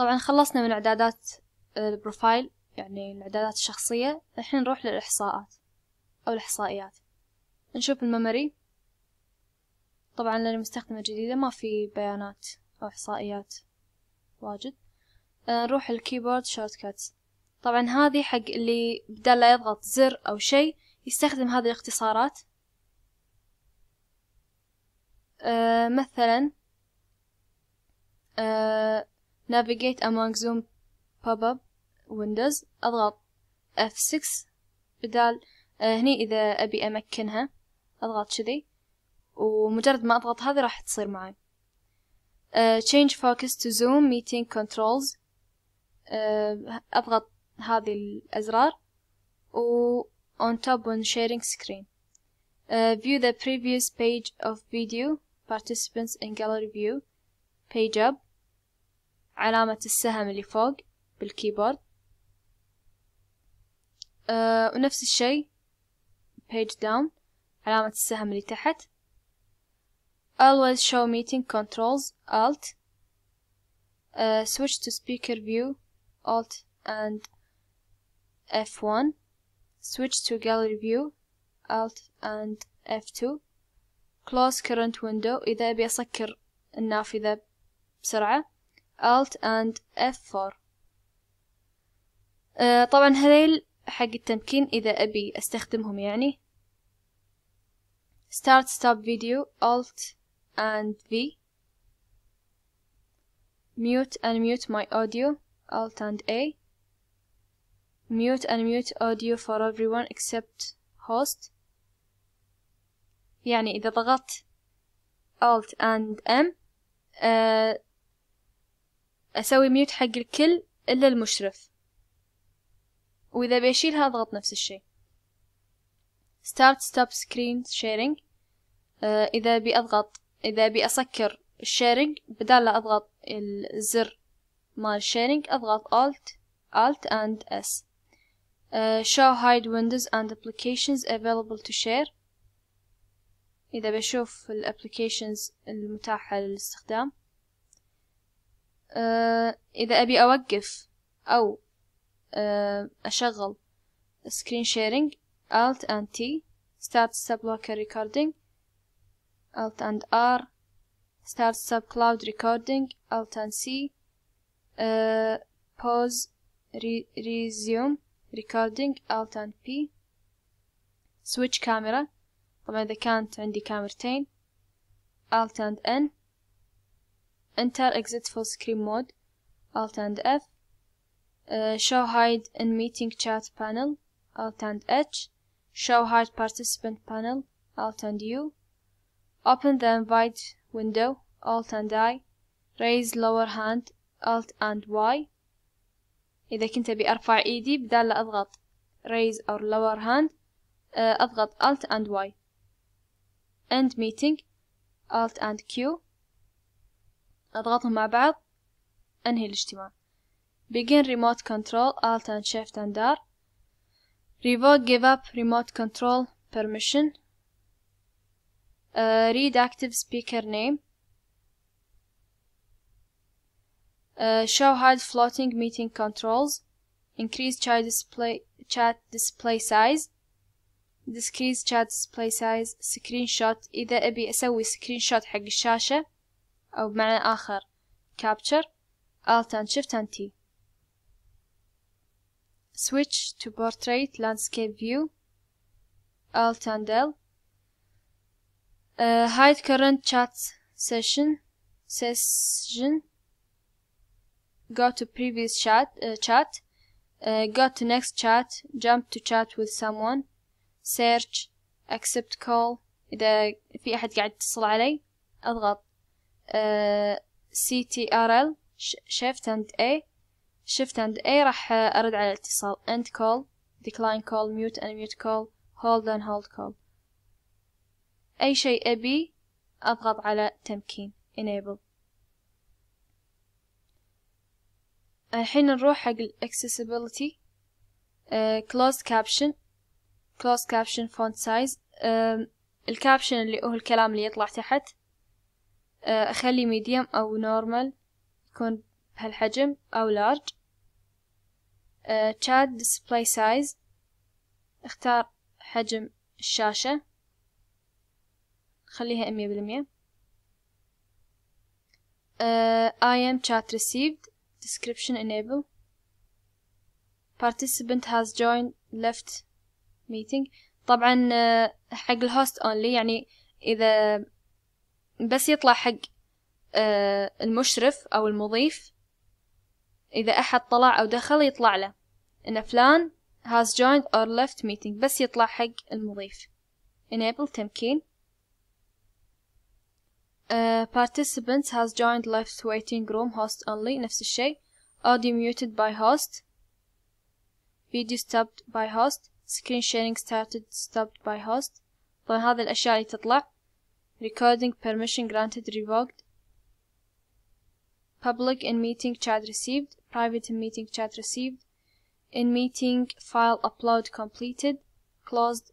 طبعا خلصنا من اعدادات آه، البروفايل يعني الاعدادات الشخصية الحين نروح للاحصاءات او الاحصائيات نشوف الميموري طبعا للمستخدمة الجديدة ما في بيانات او احصائيات واجد آه، نروح الكيبورد شورت كاتس طبعا هذه حق اللي بدال لا يضغط زر او شيء يستخدم هذه الاختصارات أه مثلا أه navigate among Zoom pop-up windows أضغط F6 بدال هني إذا أبي أمكنها أضغط شذي ومجرد ما أضغط هذه راح تصير معي change focus to zoom meeting controls أضغط هذه الأزرار و on top when sharing screen uh, view the previous page of video participants in gallery view page up علامة السهم اللي فوق بالكيبورد أه ونفس الشي page down علامة السهم اللي تحت always show meeting controls alt uh, switch to speaker view alt and F1 switch to gallery view alt and F2 close current window إذا أبي أسكر النافذة بسرعة Alt and F4 طبعا هذيل حق التمكين إذا أبي أستخدمهم يعني Start Stop Video Alt and V Mute and Mute My Audio Alt and A Mute and Mute Audio for everyone except host يعني إذا ضغطت Alt and M أسوي ميوت حق الكل إلا المشرف وإذا بيشيلها أضغط نفس الشي start stop screen sharing آه، إذا إذا بأضغط إذا بأسكر الشيرنج بدال لا أضغط الزر مال الشيرنج أضغط alt alt and s uh, show hide windows and applications available to share إذا بشوف الابليكيشنز المتاحة للاستخدام إذا أبي أوقف أو أشغل screen sharing Alt and T start sub local recording Alt and R start sub cloud recording Alt and C pause resume recording Alt and P switch camera طبعا إذا كانت عندي كاميرتين Alt and N enter exit full screen mode alt and F uh, show hide in meeting chat panel alt and H show hide participant panel alt and U open the invite window alt and I raise lower hand alt and Y إذا كنت أبي أرفع إيدي بدال لا أضغط raise or lower hand أضغط alt and Y end meeting alt and Q أضغطهم مع بعض أنهي الاجتماع begin remote control alt and shift and r revoke give up remote control permission uh, read active speaker name uh, show hide floating meeting controls increase chat display chat display size decrease chat display size screenshot إذا أبي أسوي screenshot حق الشاشة أو بمعنى آخر capture Alt and Shift and T switch to portrait landscape view Alt and L uh, hide current chat session session go to previous chat uh, chat uh, go to next chat jump to chat with someone search accept call إذا في أحد قاعد يتصل علي أضغط سي تي ار ال شيفت اند اي شيفت اند اي راح ارد على الاتصال اند كول ديكلاين كول ميوت ان ميوت كول هولد ان هولد كول اي شيء ابي اضغط على تمكين انيبل الحين نروح حق ال كلوز كابشن كلوز كابشن فونت سايز الكابشن اللي هو الكلام اللي يطلع تحت uh, آه، أخلي ميديوم أو نورمال يكون بهالحجم أو لارج تشاد ديسبلاي سايز اختار حجم الشاشة خليها مية بالمية آه، I am chat received description enable participant has joined left meeting طبعا آه، حق الهوست only يعني إذا بس يطلع حق المشرف أو المضيف إذا أحد طلع أو دخل يطلع له إن فلان has joined or left meeting بس يطلع حق المضيف enable تمكين uh, participants has joined left waiting room host only نفس الشيء audio muted by host video stopped by host screen sharing started stopped by host طبعا هذه الأشياء اللي تطلع Recording permission granted revoked. Public in meeting chat received. Private in meeting chat received. In meeting file upload completed. Closed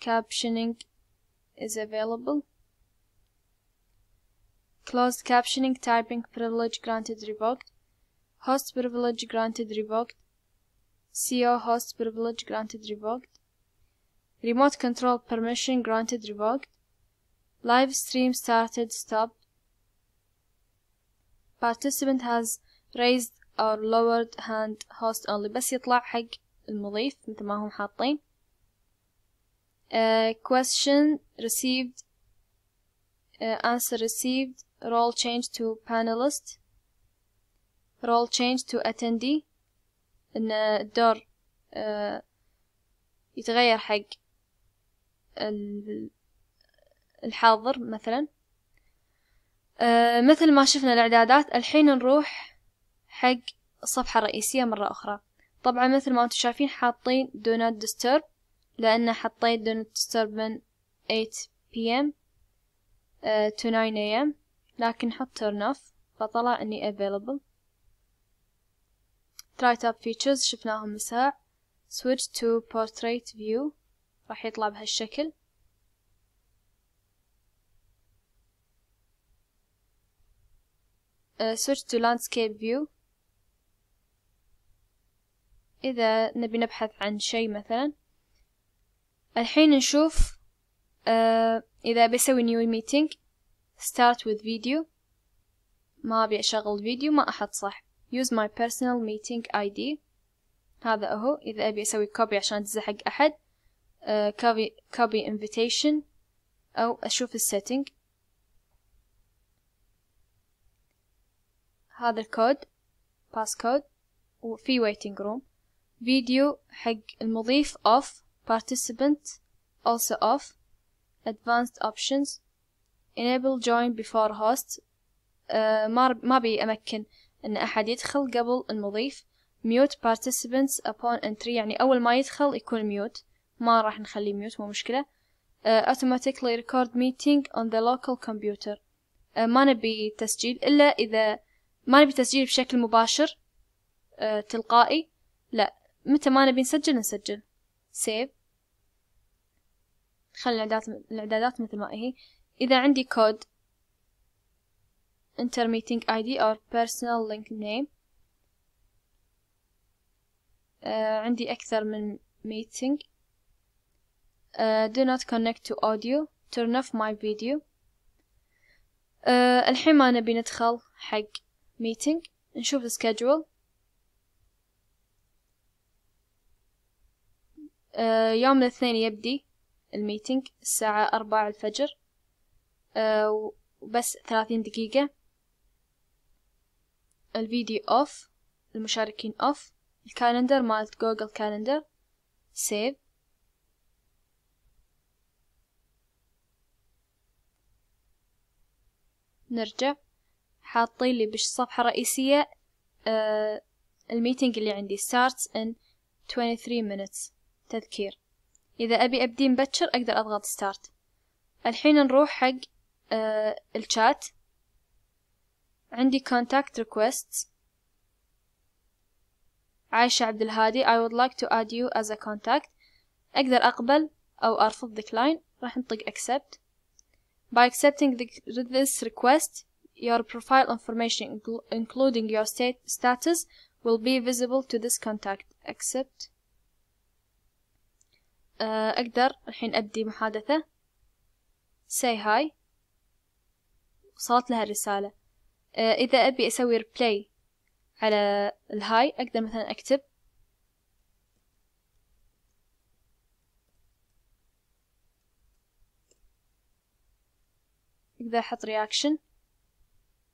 captioning is available. Closed captioning typing privilege granted revoked. Host privilege granted revoked. CO host privilege granted revoked. Remote control permission granted revoked live stream started stop participant has raised or lowered hand host only بس يطلع حق المضيف مثل ما هم حاطين uh, question received uh, answer received role change to panelist role change to attendee ان الدور uh, uh, يتغير حق الحاضر مثلا أه مثل ما شفنا الاعدادات الحين نروح حق الصفحة الرئيسية مرة اخرى طبعا مثل ما انتم شايفين حاطين Not Disturb لان حطيت Not Disturb من 8 pm آه، to 9 am لكن حط turn off فطلع اني available try tab features شفناهم مساء switch to portrait view راح يطلع بهالشكل Uh, switch to landscape view إذا نبي نبحث عن شيء مثلا الحين نشوف uh, إذا بسوي new meeting start with video ما أبي أشغل فيديو ما أحط صح use my personal meeting ID هذا أهو إذا أبي أسوي copy عشان أدزه أحد uh, copy, copy invitation أو أشوف السيتنج هذا الكود باسكود وفي waiting room فيديو حق المضيف off participant also off advanced options enable join before host أه ما ما بيأمكن ان احد يدخل قبل المضيف mute participants upon entry يعني أول ما يدخل يكون mute ما راح نخليه mute مو مشكلة uh, automatically record meeting on the local computer uh, ما نبي تسجيل إلا إذا ما نبي تسجيل بشكل مباشر آه تلقائي لا متى ما نبي نسجل نسجل سيف خلي الإعدادات الإعدادات مثل ما هي إذا عندي كود انتر ميتينج اي دي personal بيرسونال لينك نيم عندي أكثر من ميتينج دو نوت كونكت تو اوديو تيرن اوف ماي فيديو الحين ما نبي ندخل حق ميتنج نشوف السكجول آه يوم الاثنين يبدي الميتنج الساعة أربعة الفجر آه، وبس ثلاثين دقيقة الفيديو أوف المشاركين أوف الكالندر مالت جوجل كالندر سيف نرجع حاطين لي بالصفحة الرئيسية آه الميتنج اللي عندي starts in 23 minutes تذكير إذا أبي أبدي مبكر أقدر أضغط start الحين نروح حق آه الشات عندي contact requests عايشة عبد الهادي I would like to add you as a contact أقدر أقبل أو أرفض decline راح نطق accept by accepting this request your profile information including your state status will be visible to this contact accept أقدر الحين أبدي محادثة say hi وصلت لها الرسالة إذا أبي أسوي replay على الهاي أقدر مثلا أكتب أقدر أحط reaction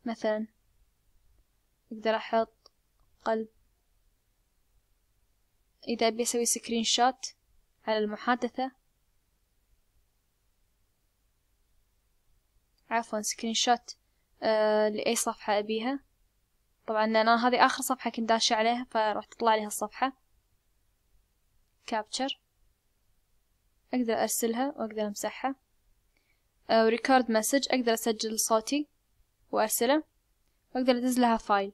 مثلا أقدر أحط قلب إذا أبي أسوي سكرين شوت على المحادثة عفوا سكرين شوت آه لأي صفحة أبيها طبعا أنا هذه آخر صفحة كنت داشة عليها فراح تطلع لي هالصفحة كابتشر أقدر أرسلها وأقدر أمسحها وريكورد آه، مسج أقدر أسجل صوتي وأرسله وأقدر أدز لها فايل